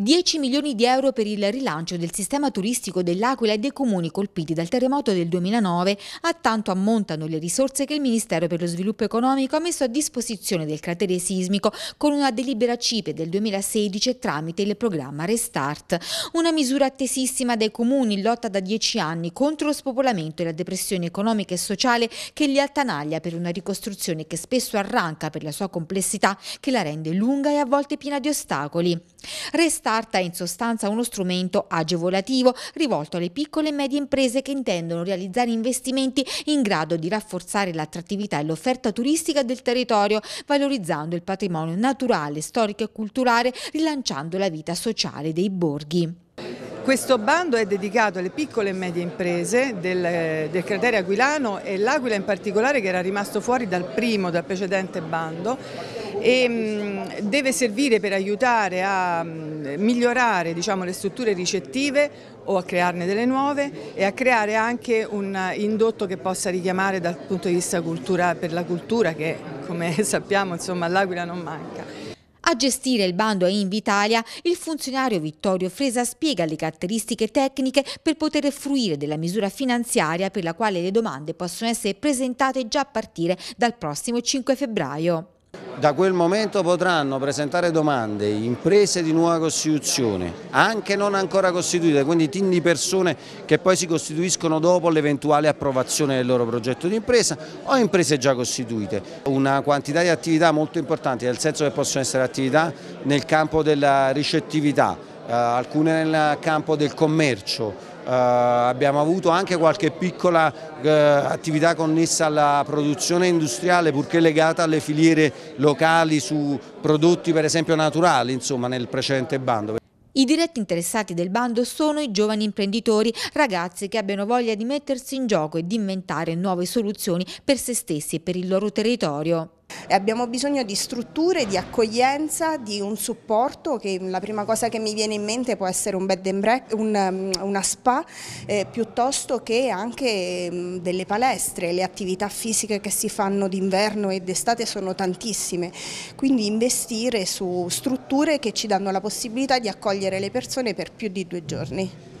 10 milioni di euro per il rilancio del sistema turistico dell'Aquila e dei comuni colpiti dal terremoto del 2009 a tanto ammontano le risorse che il Ministero per lo Sviluppo Economico ha messo a disposizione del cratere sismico con una delibera CIPE del 2016 tramite il programma Restart. Una misura attesissima dai comuni in lotta da 10 anni contro lo spopolamento e la depressione economica e sociale che li attanaglia per una ricostruzione che spesso arranca per la sua complessità che la rende lunga e a volte piena di ostacoli. Restart Start è in sostanza uno strumento agevolativo rivolto alle piccole e medie imprese che intendono realizzare investimenti in grado di rafforzare l'attrattività e l'offerta turistica del territorio, valorizzando il patrimonio naturale, storico e culturale, rilanciando la vita sociale dei borghi. Questo bando è dedicato alle piccole e medie imprese del, eh, del cratere aquilano e l'Aquila in particolare che era rimasto fuori dal primo, dal precedente bando e mm, deve servire per aiutare a mm, migliorare diciamo, le strutture ricettive o a crearne delle nuove e a creare anche un indotto che possa richiamare dal punto di vista cultura, per la cultura che come sappiamo l'Aquila non manca. A gestire il bando a Invitalia, il funzionario Vittorio Fresa spiega le caratteristiche tecniche per poter fruire della misura finanziaria per la quale le domande possono essere presentate già a partire dal prossimo 5 febbraio. Da quel momento potranno presentare domande imprese di nuova costituzione, anche non ancora costituite, quindi team di persone che poi si costituiscono dopo l'eventuale approvazione del loro progetto di impresa o imprese già costituite. Una quantità di attività molto importante, nel senso che possono essere attività nel campo della ricettività, eh, alcune nel campo del commercio, Uh, abbiamo avuto anche qualche piccola uh, attività connessa alla produzione industriale purché legata alle filiere locali su prodotti per esempio naturali insomma, nel precedente bando. I diretti interessati del bando sono i giovani imprenditori, ragazzi che abbiano voglia di mettersi in gioco e di inventare nuove soluzioni per se stessi e per il loro territorio. Abbiamo bisogno di strutture, di accoglienza, di un supporto che la prima cosa che mi viene in mente può essere un bed and break, un, mm, una spa eh, piuttosto che anche mm, delle palestre, le attività fisiche che si fanno d'inverno e d'estate sono tantissime, quindi investire su strutture che ci danno la possibilità di accogliere le persone per più di due giorni.